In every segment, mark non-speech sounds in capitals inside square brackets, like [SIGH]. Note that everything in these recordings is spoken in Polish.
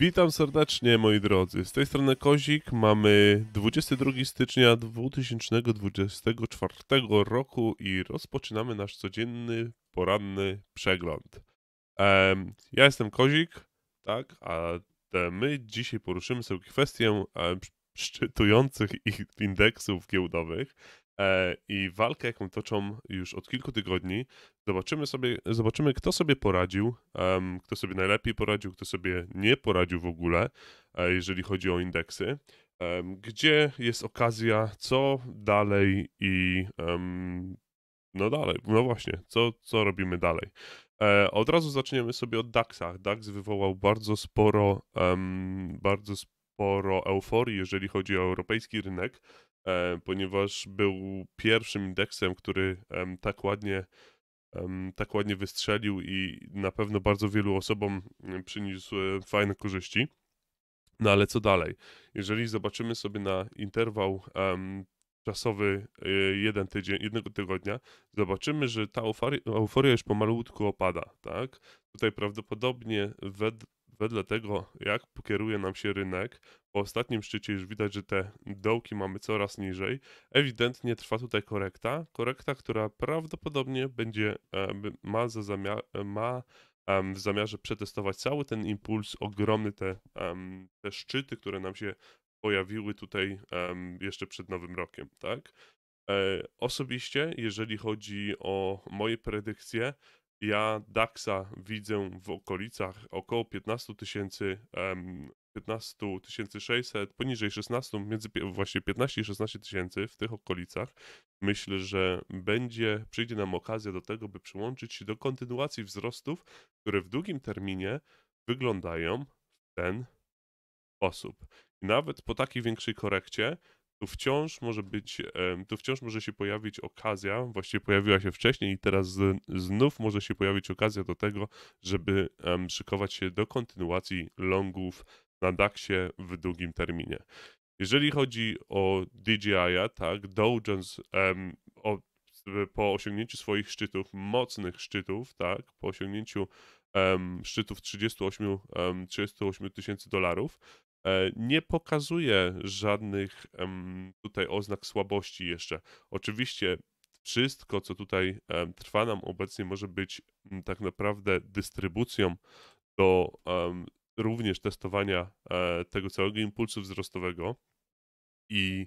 Witam serdecznie moi drodzy, z tej strony Kozik, mamy 22 stycznia 2024 roku i rozpoczynamy nasz codzienny, poranny przegląd. Um, ja jestem Kozik, tak, a my dzisiaj poruszymy sobie kwestię um, szczytujących ich indeksów giełdowych. E, i walkę, jaką toczą już od kilku tygodni. Zobaczymy, sobie, zobaczymy kto sobie poradził, kto sobie najlepiej poradził, kto sobie nie poradził w ogóle, e, jeżeli chodzi o indeksy. gdzie jest okazja, co dalej i no dalej, no właśnie, co, co robimy dalej. E, od razu zaczniemy sobie od DAX-a. DAX wywołał bardzo sporo, bardzo sporo euforii, jeżeli chodzi o europejski rynek. E, ponieważ był pierwszym indeksem, który tak ładnie tak ładnie wystrzelił i na pewno bardzo wielu osobom mm, przyniósł e, fajne korzyści. No ale co dalej? Jeżeli zobaczymy sobie na interwał czasowy y, jeden tydzień, jednego tygodnia, zobaczymy, że ta euforia, euforia już pomalutku opada, tak? Tutaj prawdopodobnie wed, wedle tego, jak pokieruje nam się rynek, po ostatnim szczycie już widać, że te dołki mamy coraz niżej. Ewidentnie trwa tutaj korekta. Korekta, która prawdopodobnie będzie ma, za zamiar, ma w zamiarze przetestować cały ten impuls, ogromny te, te szczyty, które nam się pojawiły tutaj jeszcze przed nowym rokiem, tak? E, osobiście, jeżeli chodzi o moje predykcje, ja DAXa widzę w okolicach około 15 tysięcy 15 600, poniżej 16, między właśnie 15 i 16 tysięcy w tych okolicach, myślę, że będzie, przyjdzie nam okazja do tego, by przyłączyć się do kontynuacji wzrostów, które w długim terminie wyglądają w ten sposób. I nawet po takiej większej korekcie tu wciąż może być, tu wciąż może się pojawić okazja, właściwie pojawiła się wcześniej i teraz znów może się pojawić okazja do tego, żeby szykować się do kontynuacji longów na DAX-ie w długim terminie. Jeżeli chodzi o DJI, tak, Dow Jones um, o, po osiągnięciu swoich szczytów, mocnych szczytów, tak, po osiągnięciu um, szczytów 38 tysięcy um, dolarów, E, nie pokazuje żadnych tutaj oznak słabości jeszcze. Oczywiście wszystko, co tutaj trwa nam obecnie, może być tak naprawdę dystrybucją do również testowania e, tego całego impulsu wzrostowego i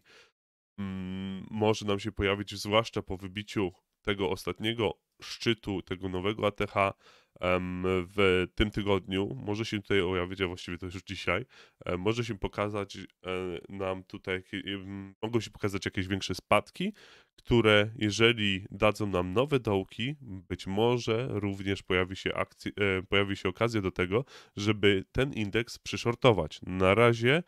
mm, może nam się pojawić, zwłaszcza po wybiciu tego ostatniego szczytu, tego nowego ATH, w tym tygodniu może się tutaj pojawić, a właściwie to już dzisiaj, może się pokazać e, nam tutaj, mogą się pokazać jakieś większe spadki, które jeżeli dadzą nam nowe dołki, być może również pojawi się, akcji, e, pojawi się okazja do tego, żeby ten indeks przyszortować. Na razie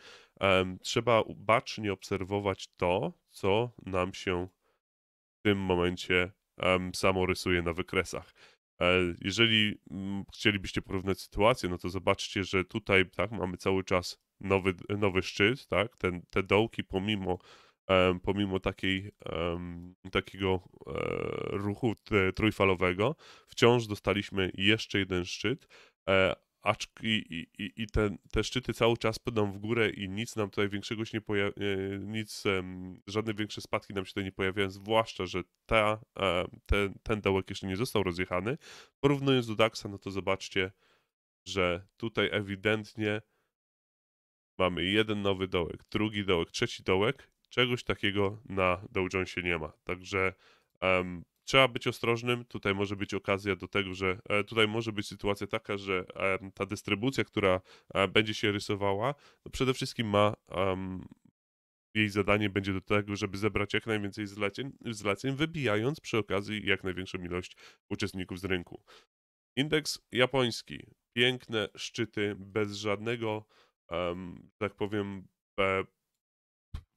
trzeba bacznie obserwować to, co nam się w tym momencie samo rysuje na wykresach. E, jeżeli mm, chcielibyście porównać sytuację, no to zobaczcie, że tutaj tak, mamy cały czas nowy, nowy szczyt, tak? Ten, te dołki pomimo, pomimo takiej, takiego e, ruchu e, trójfalowego, wciąż dostaliśmy jeszcze jeden szczyt, i, i, i te, te szczyty cały czas pędą w górę i nic nam tutaj większego się nie pojawia, e, nic, żadne większe spadki nam się tutaj nie pojawiają, zwłaszcza, że ta, e, ten, ten dołek jeszcze nie został rozjechany. Porównując do DAXa, no to zobaczcie, że tutaj ewidentnie mamy jeden nowy dołek, drugi dołek, trzeci dołek, czegoś takiego na Dow Jonesie nie ma. Także um, trzeba być ostrożnym. Tutaj może być okazja do tego, że e, tutaj może być sytuacja taka, że e, ta dystrybucja, która e, będzie się rysowała, no przede wszystkim ma um, jej zadanie będzie do tego, żeby zebrać jak najwięcej zleceń, zleceń, wybijając przy okazji jak największą ilość uczestników z rynku. Indeks japoński. Piękne szczyty bez żadnego, um, tak powiem,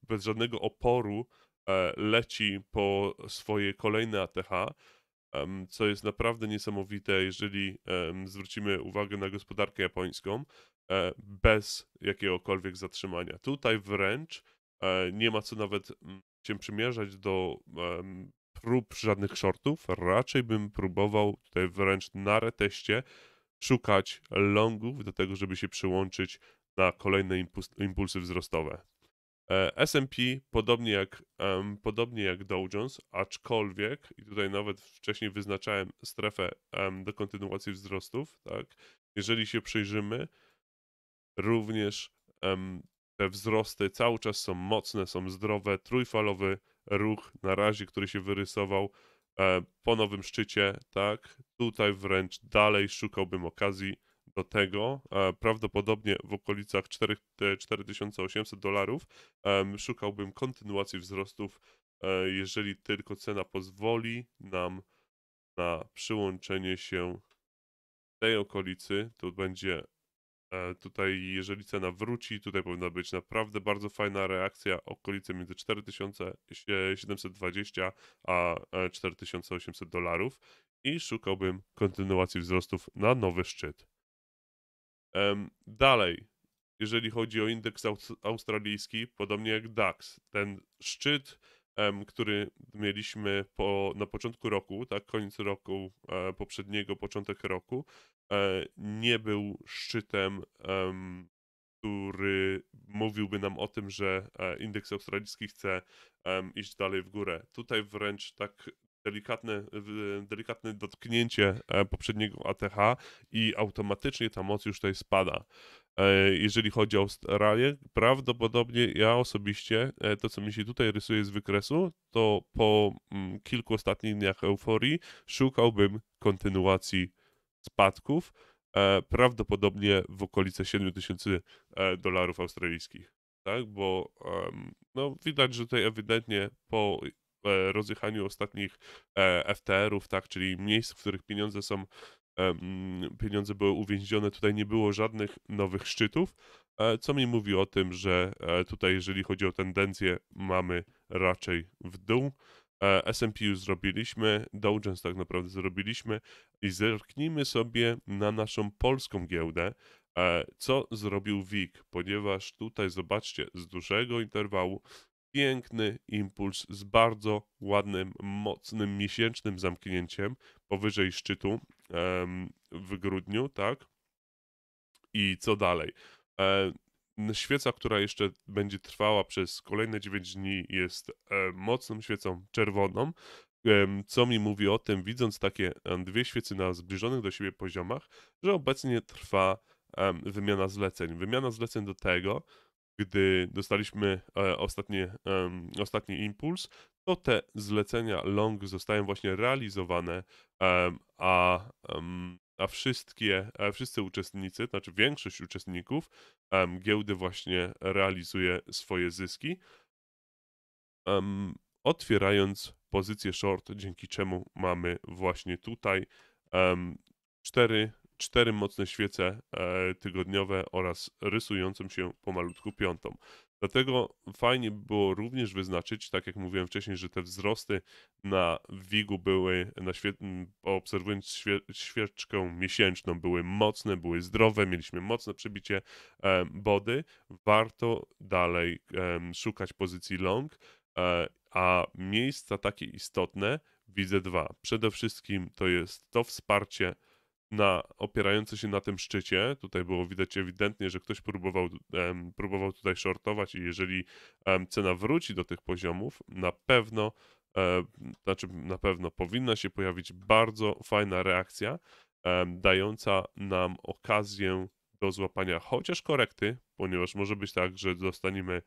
bez żadnego oporu E, leci po swoje kolejne ATH, co jest naprawdę niesamowite, jeżeli zwrócimy uwagę na gospodarkę japońską, e, bez jakiegokolwiek zatrzymania. Tutaj wręcz e, nie ma co nawet mm, się przymierzać do prób żadnych shortów. Raczej bym próbował tutaj wręcz na reteście szukać longów do tego, żeby się przyłączyć na kolejne impulsy wzrostowe. E, S&P, podobnie jak, um, podobnie jak Dow Jones, aczkolwiek, i tutaj nawet wcześniej wyznaczałem strefę um, do kontynuacji wzrostów, tak, jeżeli się przyjrzymy, również um, te wzrosty cały czas są mocne, są zdrowe, trójfalowy ruch na razie, który się wyrysował e, po nowym szczycie, tak, tutaj wręcz dalej szukałbym okazji, do tego e, prawdopodobnie w okolicach 4800 dolarów szukałbym kontynuacji wzrostów, e, jeżeli tylko cena pozwoli nam na przyłączenie się tej okolicy. Tu będzie e, tutaj, jeżeli cena wróci, tutaj powinna być naprawdę bardzo fajna reakcja okolice między 4720 a 4800 dolarów i szukałbym kontynuacji wzrostów na nowy szczyt. Dalej, jeżeli chodzi o indeks australijski, podobnie jak DAX, ten szczyt, który mieliśmy po, na początku roku, tak, koniec roku e, poprzedniego, początek roku, e, nie był szczytem, który mówiłby nam o tym, że e, indeks australijski chce iść dalej w górę. Tutaj wręcz tak delikatne, delikatne dotknięcie e, poprzedniego ATH i automatycznie ta moc już tutaj spada. E, jeżeli chodzi o Australię, prawdopodobnie ja osobiście, e, to co mi się tutaj rysuje z wykresu, to po mm, kilku ostatnich dniach euforii szukałbym kontynuacji spadków, prawdopodobnie w okolice 7000 dolarów australijskich tak? Bo no, widać, że tutaj ewidentnie po rozjechaniu ostatnich e, FTR-ów, tak, czyli miejsc, w których pieniądze są pieniądze były uwięzione, tutaj nie było żadnych nowych szczytów, e, co mi mówi o tym, że e, tutaj jeżeli chodzi o tendencję, mamy raczej w dół. S&P już zrobiliśmy, Dow Jones tak naprawdę zrobiliśmy i zerknijmy sobie na naszą polską giełdę, co zrobił WIG, ponieważ tutaj zobaczcie, z dużego interwału piękny impuls z bardzo ładnym, mocnym miesięcznym zamknięciem powyżej szczytu w grudniu, tak? I co dalej? E, świeca, która jeszcze będzie trwała przez kolejne 9 dni, jest e, mocną świecą czerwoną, co mi mówi o tym, widząc takie dwie świece na zbliżonych do siebie poziomach, że obecnie trwa wymiana zleceń. Wymiana zleceń do tego, gdy dostaliśmy e, ostatnie, ostatni impuls, to te zlecenia long zostają właśnie realizowane, a, a wszystkie, e, wszyscy uczestnicy, znaczy większość uczestników giełdy właśnie realizuje swoje zyski, otwierając pozycję short, dzięki czemu mamy właśnie tutaj cztery cztery mocne świece e, tygodniowe oraz rysującą się pomalutku piątą. Dlatego fajnie było również wyznaczyć, tak jak mówiłem wcześniej, że te wzrosty na WIG-u były, na świe... obserwując świe... świeczkę miesięczną, były mocne, były zdrowe, mieliśmy mocne przebicie e, body. Warto dalej e, szukać pozycji long, a miejsca takie istotne widzę dwa. Przede wszystkim to jest to wsparcie na, opierający się na tym szczycie. Tutaj było widać ewidentnie, że ktoś próbował, um, próbował tutaj shortować i jeżeli um, cena wróci do tych poziomów, na pewno, um, znaczy na pewno powinna się pojawić bardzo fajna reakcja, dająca nam okazję do złapania chociaż korekty, ponieważ może być tak, że dostaniemy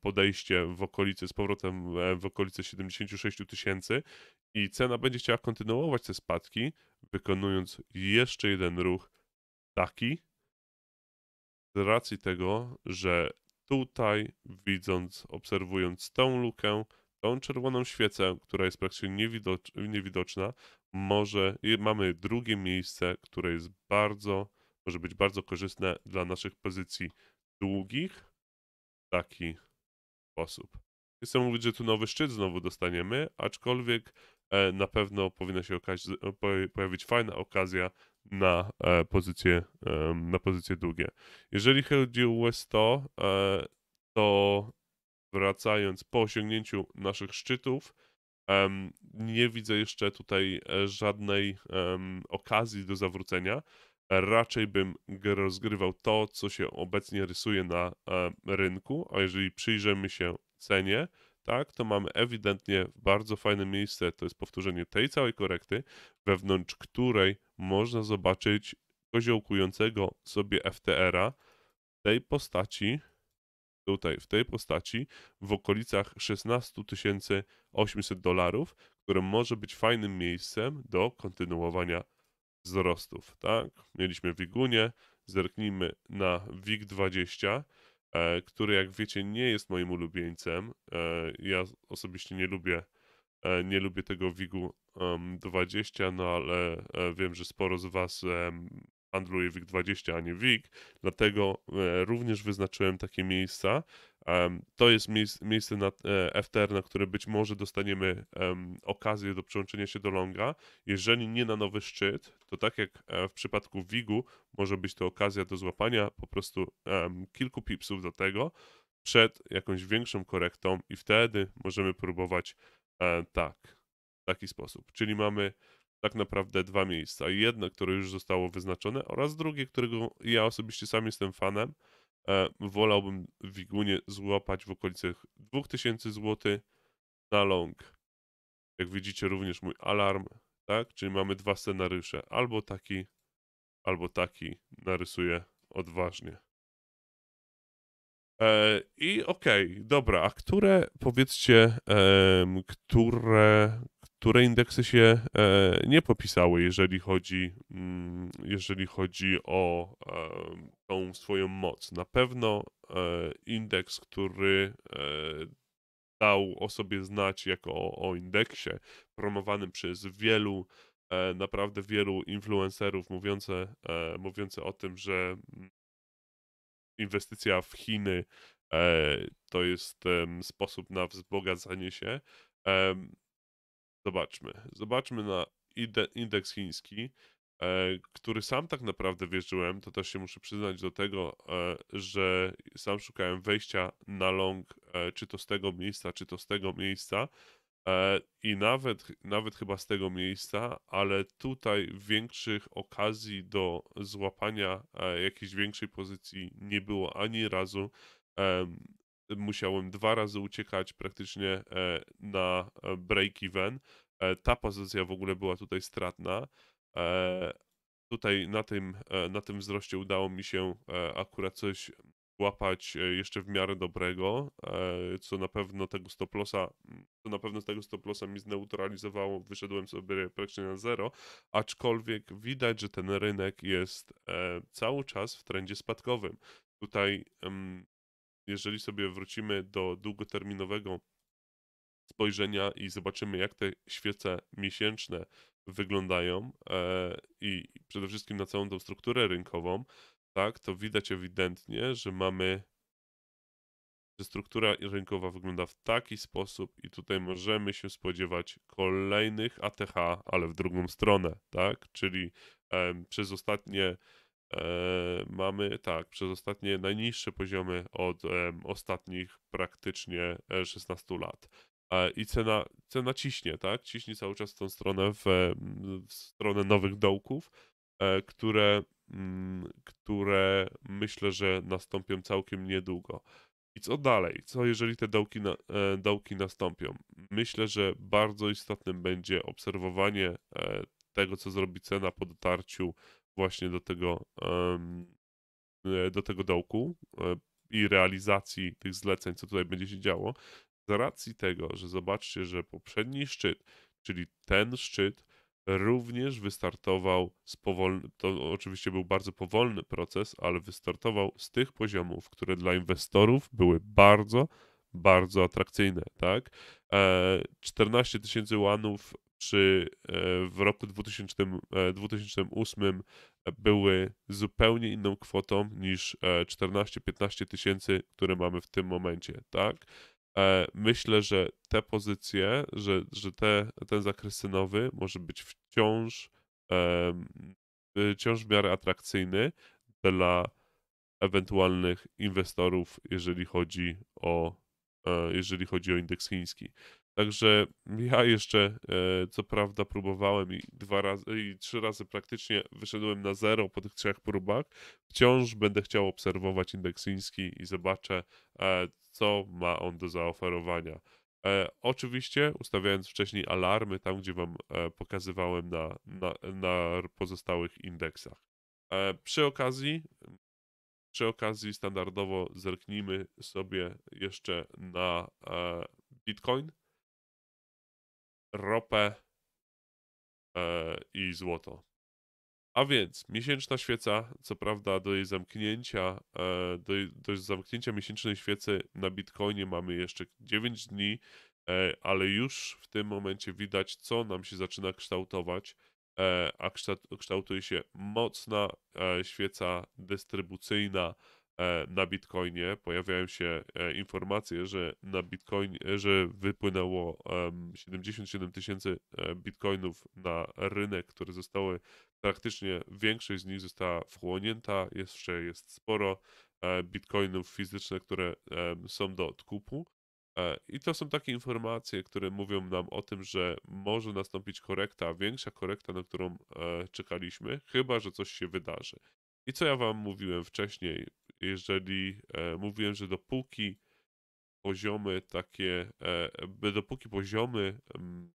podejście w okolicy z powrotem w okolice 76 tysięcy i cena będzie chciała kontynuować te spadki, wykonując jeszcze jeden ruch taki, z racji tego, że tutaj widząc, obserwując tą lukę, tą czerwoną świecę, która jest praktycznie niewidocz, niewidoczna, może mamy drugie miejsce, które jest bardzo, może być bardzo korzystne dla naszych pozycji długich w taki sposób. chcę mówić, że tu nowy szczyt znowu dostaniemy, aczkolwiek E, na pewno powinna się e, pojawić fajna okazja na e, pozycje, na pozycje długie. Jeżeli chodzi o US 100, to wracając po osiągnięciu naszych szczytów, nie widzę jeszcze tutaj żadnej okazji do zawrócenia. Raczej bym rozgrywał to, co się obecnie rysuje na rynku, a jeżeli przyjrzymy się cenie, tak, to mamy ewidentnie bardzo fajne miejsce, to jest powtórzenie tej całej korekty, wewnątrz której można zobaczyć koziołkującego sobie FTR-a w tej postaci, tutaj w tej postaci, w okolicach 16 800 dolarów, które może być fajnym miejscem do kontynuowania wzrostów, tak? Mieliśmy wigunie, zerknijmy na WIG20, E, który jak wiecie nie jest moim ulubieńcem. E, ja osobiście nie lubię, e, nie lubię tego WIG-u 20, no ale wiem, że sporo z Was handluje WIG 20, a nie WIG, dlatego również wyznaczyłem takie miejsca, to jest miejsce na e, FTR, na które być może dostaniemy okazję do przyłączenia się do longa. Jeżeli nie na nowy szczyt, to tak jak e, w przypadku Wigu, może być to okazja do złapania po prostu kilku pipsów do tego przed jakąś większą korektą i wtedy możemy próbować e, tak, w taki sposób. Czyli mamy tak naprawdę dwa miejsca. Jedno, które już zostało wyznaczone oraz drugie, którego ja osobiście sam jestem fanem, E, wolałbym w wigunie złapać w okolicach 2000 zł na long. Jak widzicie również mój alarm, tak? Czyli mamy dwa scenariusze, albo taki, albo taki. Narysuję odważnie. E, I okej, okay, dobra, a które powiedzcie, które, które indeksy się e, nie popisały, jeżeli chodzi, mm, jeżeli chodzi o e, tą swoją moc. Na pewno e, indeks, który dał o sobie znać jako o, o indeksie promowanym przez wielu, naprawdę wielu influencerów mówiące, mówiące o tym, że mm, inwestycja w Chiny to jest sposób na wzbogacanie się Zobaczmy. Zobaczmy na indeks chiński, e, który sam tak naprawdę wierzyłem, to też się muszę przyznać do tego, e, że sam szukałem wejścia na long, e, czy to z tego miejsca, czy to z tego miejsca. I nawet, nawet chyba z tego miejsca, ale tutaj większych okazji do złapania jakiejś większej pozycji nie było ani razu musiałem dwa razy uciekać praktycznie e, na e, break-even. E, ta pozycja w ogóle była tutaj stratna. Tutaj na tym, na tym wzroście udało mi się akurat coś łapać jeszcze w miarę dobrego, co na pewno tego stoplosa, co na pewno tego stoplosa mi zneutralizowało, wyszedłem sobie praktycznie na zero, aczkolwiek widać, że ten rynek jest cały czas w trendzie spadkowym. Tutaj jeżeli sobie wrócimy do długoterminowego spojrzenia i zobaczymy, jak te świece miesięczne wyglądają e, i przede wszystkim na całą tą strukturę rynkową, tak, to widać ewidentnie, że mamy, że struktura rynkowa wygląda w taki sposób i tutaj możemy się spodziewać kolejnych ATH, ale w drugą stronę, tak, czyli e, przez ostatnie E, mamy tak, przez ostatnie najniższe poziomy od ostatnich praktycznie 16 e, lat. E, I cena, cena ciśnie, tak? Ciśnie cały czas w tą stronę, w, w stronę nowych dołków, które, mm, które myślę, że nastąpią całkiem niedługo. I co dalej? Co jeżeli te dołki, na, dołki nastąpią? Myślę, że bardzo istotnym będzie obserwowanie tego, co zrobi cena po dotarciu właśnie do tego, e, do tego dołku e, i realizacji tych zleceń, co tutaj będzie się działo, z racji tego, że zobaczcie, że poprzedni szczyt, czyli ten szczyt, również wystartował z powolny, to oczywiście był bardzo powolny proces, ale wystartował z tych poziomów, które dla inwestorów były bardzo, bardzo atrakcyjne, tak? 14 e, tysięcy łanów czy e, w roku 2000, 2008 e, były zupełnie inną kwotą niż 14-15 e, tysięcy, które mamy w tym momencie, tak? Myślę, że te pozycje, że, że te, ten zakres cenowy może być wciąż, wciąż w miarę atrakcyjny dla ewentualnych inwestorów, jeżeli chodzi o, jeżeli chodzi o indeks chiński. Także ja jeszcze, e, co prawda, próbowałem i dwa razy, i trzy razy praktycznie wyszedłem na zero po tych trzech próbach. Wciąż będę chciał obserwować indeksyński i zobaczę, e, co ma on do zaoferowania. E, oczywiście ustawiając wcześniej alarmy tam, gdzie Wam pokazywałem na, na, na pozostałych indeksach. Przy okazji, przy okazji standardowo zerknijmy sobie jeszcze na Bitcoin ropę e, i złoto. A więc miesięczna świeca, co prawda do jej zamknięcia, e, do, do zamknięcia miesięcznej świecy na Bitcoinie mamy jeszcze 9 dni, e, ale już w tym momencie widać, co nam się zaczyna kształtować, e, a kształtuje się mocna e, świeca dystrybucyjna, E, na Bitcoinie pojawiają się e, informacje, że na Bitcoin, e, że wypłynęło 77 tysięcy Bitcoinów na rynek, które zostały praktycznie większość z nich została wchłonięta, jeszcze jest sporo Bitcoinów fizycznych, które są do odkupu. I to są takie informacje, które mówią nam o tym, że może nastąpić korekta, większa korekta, na którą czekaliśmy, chyba że coś się wydarzy. I co ja Wam mówiłem wcześniej, jeżeli e, mówiłem, że dopóki poziomy takie, e, dopóki poziomy m,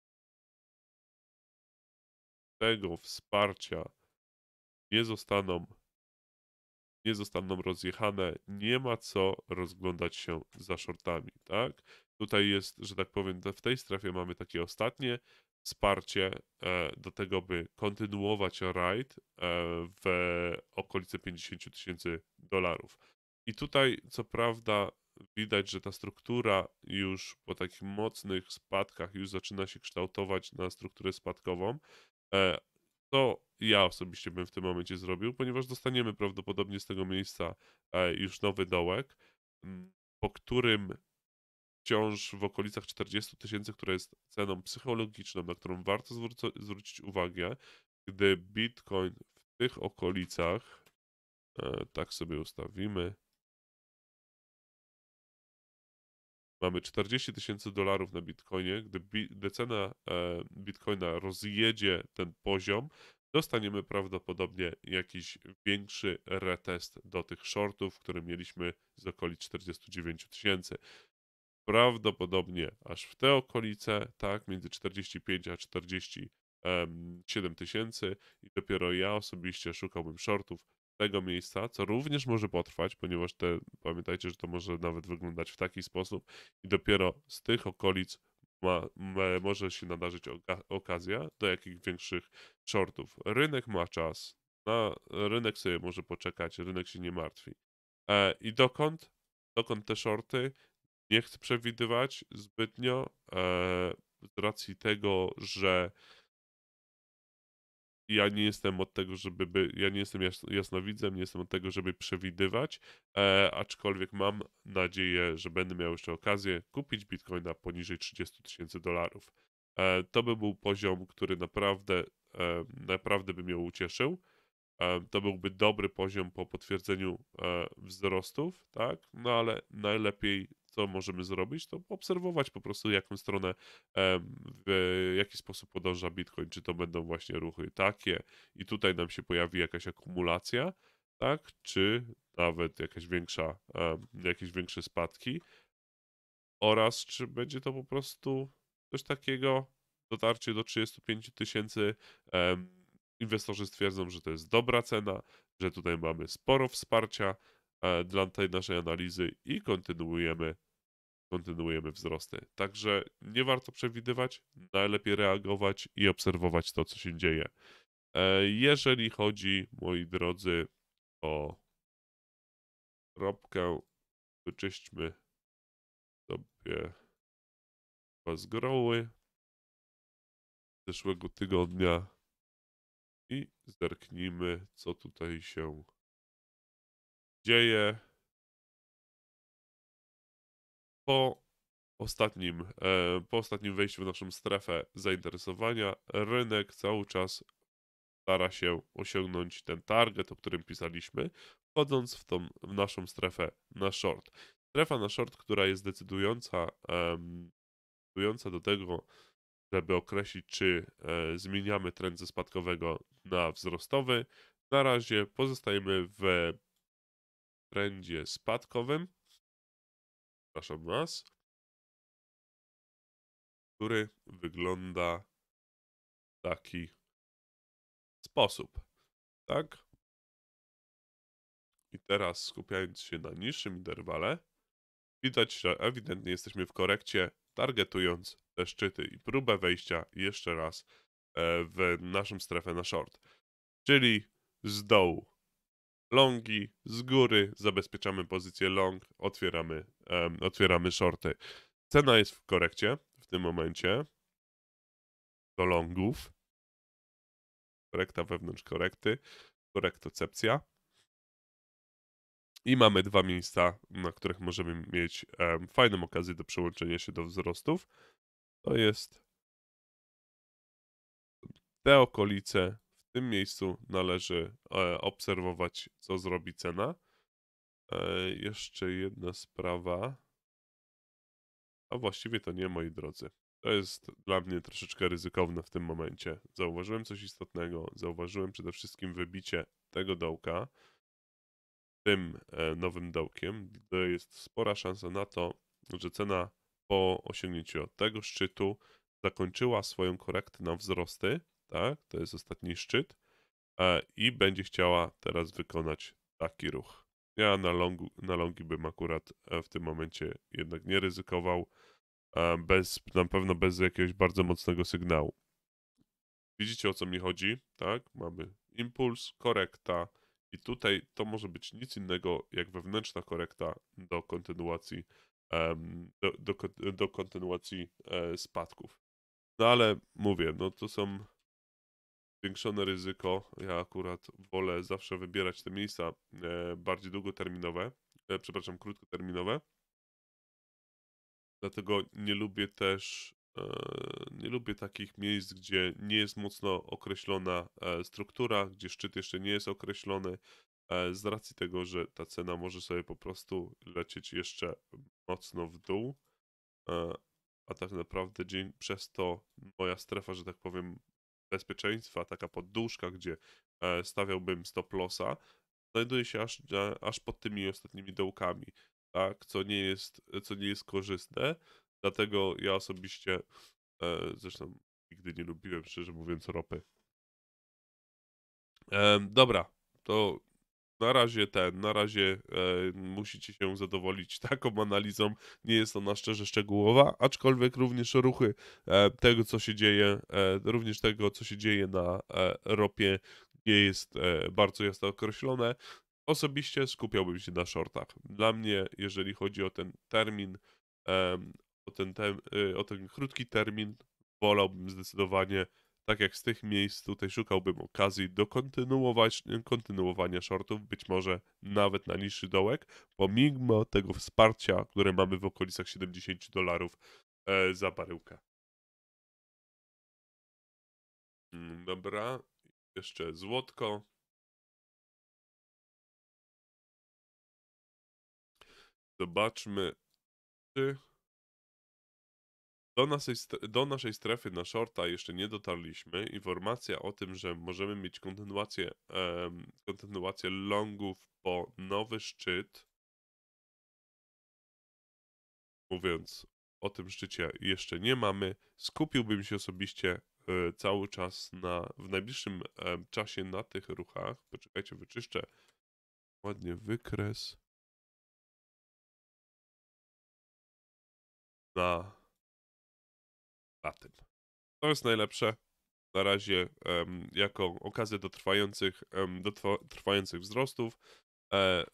tego wsparcia nie zostaną nie zostaną rozjechane, nie ma co rozglądać się za shortami, tak? Tutaj jest, że tak powiem, w tej strefie mamy takie ostatnie wsparcie e, do tego, by kontynuować rajd e, w okolice 50 tysięcy dolarów. I tutaj, co prawda, widać, że ta struktura już po takich mocnych spadkach już zaczyna się kształtować na strukturę spadkową. E, to ja osobiście bym w tym momencie zrobił, ponieważ dostaniemy prawdopodobnie z tego miejsca już nowy dołek, po którym wciąż w okolicach 40 tysięcy, która jest ceną psychologiczną, na którą warto zwrócić uwagę, gdy Bitcoin w tych okolicach, e, tak sobie ustawimy, mamy 40 tysięcy dolarów na Bitcoinie, gdy, bi, gdy cena e, Bitcoina rozjedzie ten poziom, dostaniemy prawdopodobnie jakiś większy retest do tych shortów, które mieliśmy z okolic 49 tysięcy prawdopodobnie aż w te okolice, tak, między 45 a 47 tysięcy i dopiero ja osobiście szukałbym shortów tego miejsca, co również może potrwać, ponieważ te, pamiętajcie, że to może nawet wyglądać w taki sposób i dopiero z tych okolic ma, ma, może się nadarzyć okazja do jakichś większych shortów. Rynek ma czas, na rynek sobie może poczekać, rynek się nie martwi. E, I dokąd? Dokąd te shorty? nie chcę przewidywać zbytnio e, z racji tego, że ja nie jestem od tego, żeby. By, ja nie jestem jasnowidzem, nie jestem od tego, żeby przewidywać, e, aczkolwiek mam nadzieję, że będę miał jeszcze okazję kupić bitcoina poniżej 30 tysięcy dolarów. E, to by był poziom, który naprawdę, e, naprawdę by mnie ucieszył. E, to byłby dobry poziom po potwierdzeniu e, wzrostów, tak? No ale najlepiej co możemy zrobić, to obserwować po prostu, jaką stronę, w jaki sposób podąża Bitcoin, czy to będą właśnie ruchy takie i tutaj nam się pojawi jakaś akumulacja, tak, czy nawet jakaś większa, jakieś większe spadki oraz czy będzie to po prostu coś takiego, dotarcie do 35 tysięcy inwestorzy stwierdzą, że to jest dobra cena, że tutaj mamy sporo wsparcia, E, dla tej naszej analizy i kontynuujemy, kontynuujemy wzrosty. Także nie warto przewidywać, najlepiej reagować i obserwować to, co się dzieje. E, jeżeli chodzi, moi drodzy, o robkę, wyczyśćmy sobie zgroły zeszłego tygodnia i zerknijmy, co tutaj się dzieje po ostatnim, e, po ostatnim wejściu w naszą strefę zainteresowania. Rynek cały czas stara się osiągnąć ten target, o którym pisaliśmy, wchodząc w tą w naszą strefę na short. Strefa na short, która jest decydująca, decydująca do tego, żeby określić, czy e, zmieniamy trend ze spadkowego na wzrostowy. Na razie pozostajemy w trendzie spadkowym, przepraszam nas, który wygląda w taki sposób. Tak? I teraz skupiając się na niższym interwale, widać, że ewidentnie jesteśmy w korekcie, targetując te szczyty i próbę wejścia jeszcze raz e, w naszą strefę na short. Czyli z dołu longi, z góry zabezpieczamy pozycję long, otwieramy, um, otwieramy shorty. Cena jest w korekcie w tym momencie do longów. Korekta wewnątrz korekty, korektocepcja. I mamy dwa miejsca, na których możemy mieć um, fajną okazję do przyłączenia się do wzrostów. To jest te okolice w tym miejscu należy e, obserwować, co zrobi cena. E, jeszcze jedna sprawa. A właściwie to nie, moi drodzy. To jest dla mnie troszeczkę ryzykowne w tym momencie. Zauważyłem coś istotnego. Zauważyłem przede wszystkim wybicie tego dołka. Tym e, nowym dołkiem. To jest spora szansa na to, że cena po osiągnięciu tego szczytu zakończyła swoją korektę na wzrosty tak? To jest ostatni szczyt. E, I będzie chciała teraz wykonać taki ruch. Ja na, longu, na longi bym akurat e, w tym momencie jednak nie ryzykował, e, bez, na pewno bez jakiegoś bardzo mocnego sygnału. Widzicie o co mi chodzi, tak? Mamy impuls, korekta i tutaj to może być nic innego jak wewnętrzna korekta do kontynuacji, do, do, do kontynuacji spadków. No ale mówię, no to są zwiększone ryzyko. Ja akurat wolę zawsze wybierać te miejsca e, bardziej długoterminowe, e, przepraszam, krótkoterminowe. Dlatego nie lubię też e, nie lubię takich miejsc, gdzie nie jest mocno określona struktura, gdzie szczyt jeszcze nie jest określony, z racji tego, że ta cena może sobie po prostu lecieć jeszcze mocno w dół, a tak naprawdę dzień przez to moja strefa, że tak powiem, bezpieczeństwa, taka poduszka, gdzie e, stawiałbym stop lossa, znajduje się aż, e, aż pod tymi ostatnimi dołkami, tak? co, nie jest, co nie jest korzystne. Dlatego ja osobiście e, zresztą nigdy nie lubiłem, szczerze mówiąc, ropy. dobra, to na razie ten, na razie e, musicie się zadowolić [LAUGHS] taką analizą. Nie jest ona szczerze szczegółowa, aczkolwiek również ruchy e, tego, co się dzieje, e, również tego, co się dzieje na e, ropie, nie jest e, bardzo jasno określone. Osobiście skupiałbym się na shortach. Dla mnie, jeżeli chodzi o ten termin, o ten, te, y, o ten krótki termin, wolałbym zdecydowanie tak jak z tych miejsc tutaj szukałbym okazji do kontynuowania shortów, być może nawet na niższy dołek, pomimo tego wsparcia, które mamy w okolicach 70 dolarów e, za baryłkę. Mm, dobra, jeszcze złotko. Zobaczmy, czy... Do naszej, do naszej strefy na shorta jeszcze nie dotarliśmy. Informacja o tym, że możemy mieć kontynuację, em, kontynuację longów po nowy szczyt. Mówiąc o tym szczycie jeszcze nie mamy. Skupiłbym się osobiście y, cały czas na, w najbliższym y, czasie na tych ruchach. Poczekajcie, wyczyszczę ładnie wykres. Na na tym. To jest najlepsze na razie um, jako okazję do trwających, um, do trwających wzrostów. E,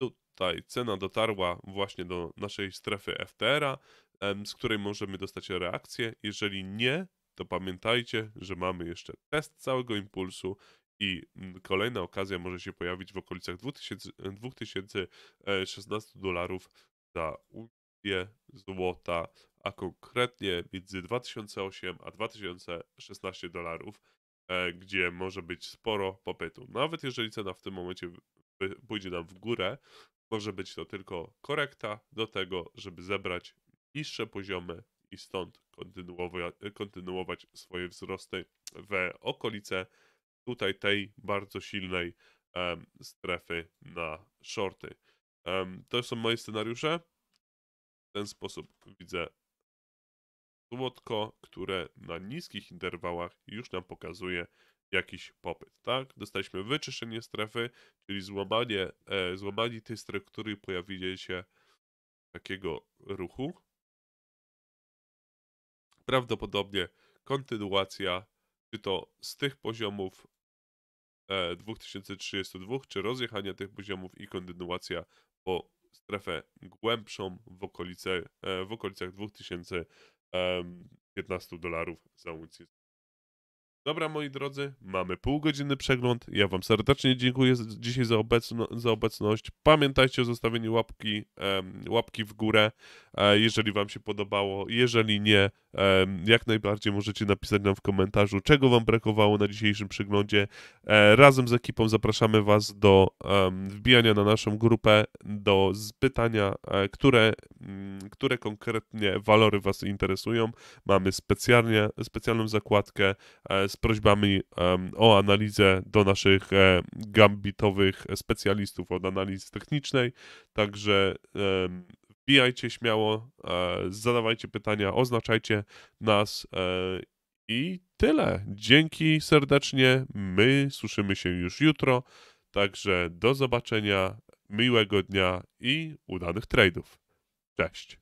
tutaj cena dotarła właśnie do naszej strefy FTR-a, um, z której możemy dostać reakcję. Jeżeli nie, to pamiętajcie, że mamy jeszcze test całego impulsu i kolejna okazja może się pojawić w okolicach 2000, 2016 e, dolarów za unię złota a konkretnie między 2008 a 2016 dolarów, e, gdzie może być sporo popytu. Nawet jeżeli cena w tym momencie pójdzie nam w górę, może być to tylko korekta do tego, żeby zebrać niższe poziomy i stąd kontynuować, swoje wzrosty w okolice tutaj tej bardzo silnej um, strefy na shorty. Um, to są moje scenariusze. W ten sposób widzę złotko, które na niskich interwałach już nam pokazuje jakiś popyt, tak? Dostaliśmy wyczyszczenie strefy, czyli złamanie, e, złamanie tej struktury pojawienie się takiego ruchu. Prawdopodobnie kontynuacja, czy to z tych poziomów e, 2032, czy rozjechania tych poziomów i kontynuacja po strefę głębszą w, okolice, e, w okolicach 2000 15 dolarów za uncję. Dobra, moi drodzy, mamy półgodzinny przegląd. Ja Wam serdecznie dziękuję dzisiaj za, obecno, za obecność. Pamiętajcie o zostawieniu łapki, um, łapki w górę, e, jeżeli Wam się podobało. Jeżeli nie, jak najbardziej możecie napisać nam w komentarzu, czego Wam brakowało na dzisiejszym przeglądzie. E, razem z ekipą zapraszamy Was do wbijania na naszą grupę, do pytania, e, które, mm, które konkretnie walory Was interesują. Mamy specjalnie, specjalną zakładkę e, z prośbami o analizę do naszych gambitowych specjalistów od analizy technicznej. Także Wbijajcie śmiało, e, zadawajcie pytania, oznaczajcie nas e, i tyle. Dzięki serdecznie. My słyszymy się już jutro. Także do zobaczenia, miłego dnia i udanych tradeów. Cześć.